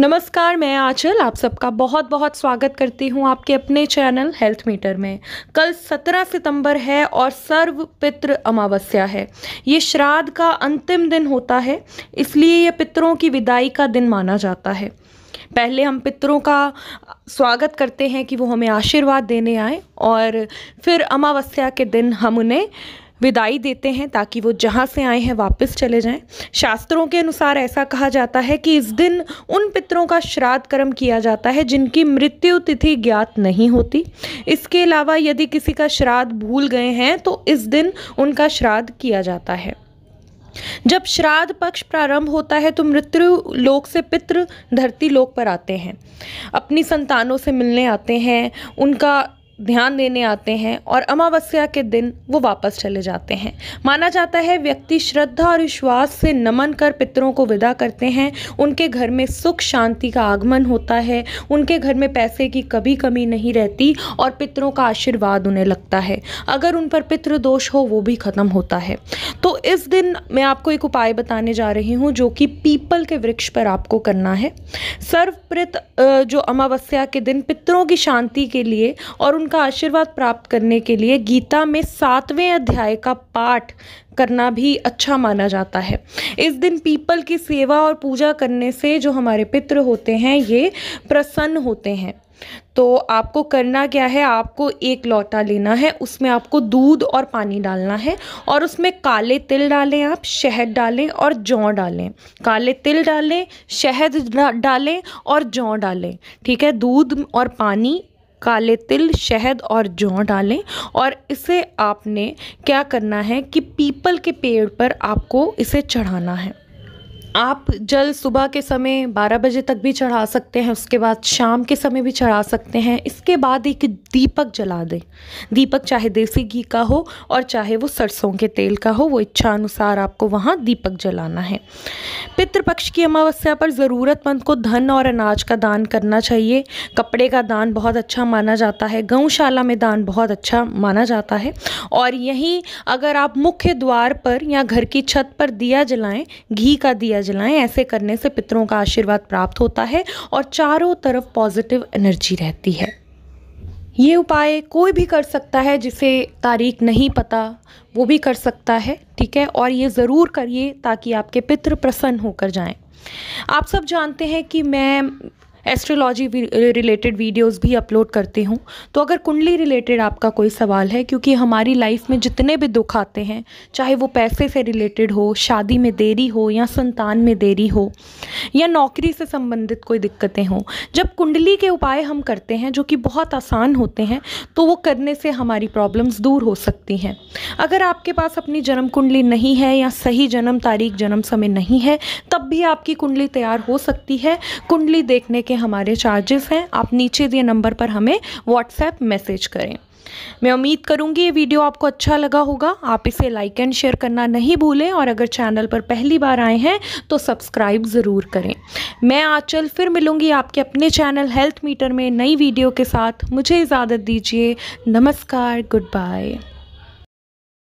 नमस्कार मैं आंचल आप सबका बहुत बहुत स्वागत करती हूँ आपके अपने चैनल हेल्थ मीटर में कल 17 सितंबर है और सर्व पितृ अमावस्या है ये श्राद्ध का अंतिम दिन होता है इसलिए ये पितरों की विदाई का दिन माना जाता है पहले हम पितरों का स्वागत करते हैं कि वो हमें आशीर्वाद देने आए और फिर अमावस्या के दिन हम उन्हें विदाई देते हैं ताकि वो जहाँ से आए हैं वापस चले जाएं शास्त्रों के अनुसार ऐसा कहा जाता है कि इस दिन उन पितरों का श्राद्ध कर्म किया जाता है जिनकी मृत्यु तिथि ज्ञात नहीं होती इसके अलावा यदि किसी का श्राद्ध भूल गए हैं तो इस दिन उनका श्राद्ध किया जाता है जब श्राद्ध पक्ष प्रारंभ होता है तो मृत्यु लोक से पितृ धरती लोक पर आते हैं अपनी संतानों से मिलने आते हैं उनका ध्यान देने आते हैं और अमावस्या के दिन वो वापस चले जाते हैं माना जाता है व्यक्ति श्रद्धा और विश्वास से नमन कर पितरों को विदा करते हैं उनके घर में सुख शांति का आगमन होता है उनके घर में पैसे की कभी कमी नहीं रहती और पितरों का आशीर्वाद उन्हें लगता है अगर उन पर पितृदोष हो वो भी ख़त्म होता है तो इस दिन मैं आपको एक उपाय बताने जा रही हूँ जो कि पीपल के वृक्ष पर आपको करना है सर्वप्रित जो अमावस्या के दिन पितरों की शांति के लिए और उन उनका आशीर्वाद प्राप्त करने के लिए गीता में सातवें अध्याय का पाठ करना भी अच्छा माना जाता है इस दिन पीपल की सेवा और पूजा करने से जो हमारे पित्र होते हैं ये प्रसन्न होते हैं तो आपको करना क्या है आपको एक लौटा लेना है उसमें आपको दूध और पानी डालना है और उसमें काले तिल डालें आप शहद डालें और जौ डालें काले तिल डालें शहद डालें और जौ डालें ठीक है दूध और पानी काले तिल शहद और जौ डालें और इसे आपने क्या करना है कि पीपल के पेड़ पर आपको इसे चढ़ाना है आप जल सुबह के समय 12 बजे तक भी चढ़ा सकते हैं उसके बाद शाम के समय भी चढ़ा सकते हैं इसके बाद एक दीपक जला दें दीपक चाहे देसी घी का हो और चाहे वो सरसों के तेल का हो वो इच्छा अनुसार आपको वहाँ दीपक जलाना है पितृपक्ष की अमावस्या पर ज़रूरतमंद को धन और अनाज का दान करना चाहिए कपड़े का दान बहुत अच्छा माना जाता है गौशाला में दान बहुत अच्छा माना जाता है और यहीं अगर आप मुख्य द्वार पर या घर की छत पर दिया जलाएं घी का दिया जलाएं ऐसे करने से पितरों का आशीर्वाद प्राप्त होता है और चारों तरफ पॉजिटिव एनर्जी रहती है ये उपाय कोई भी कर सकता है जिसे तारीख नहीं पता वो भी कर सकता है ठीक है और ये ज़रूर करिए ताकि आपके पितृ प्रसन्न होकर जाएं आप सब जानते हैं कि मैं एस्ट्रोलॉजी रिलेटेड वीडियोस भी अपलोड करती हूँ तो अगर कुंडली रिलेटेड आपका कोई सवाल है क्योंकि हमारी लाइफ में जितने भी दुख आते हैं चाहे वो पैसे से रिलेटेड हो शादी में देरी हो या संतान में देरी हो या नौकरी से संबंधित कोई दिक्कतें हों जब कुंडली के उपाय हम करते हैं जो कि बहुत आसान होते हैं तो वो करने से हमारी प्रॉब्लम्स दूर हो सकती हैं अगर आपके पास अपनी जन्म कुंडली नहीं है या सही जन्म तारीख जन्म समय नहीं है तब भी आपकी कुंडली तैयार हो सकती है कुंडली देखने के हमारे चार्जेस हैं आप नीचे दिए नंबर पर हमें व्हाट्सएप मैसेज करें मैं उम्मीद करूंगी ये वीडियो आपको अच्छा लगा होगा आप इसे लाइक एंड शेयर करना नहीं भूलें और अगर चैनल पर पहली बार आए हैं तो सब्सक्राइब ज़रूर करें मैं चल फिर मिलूंगी आपके अपने चैनल हेल्थ मीटर में नई वीडियो के साथ मुझे इजाज़त दीजिए नमस्कार गुड बाय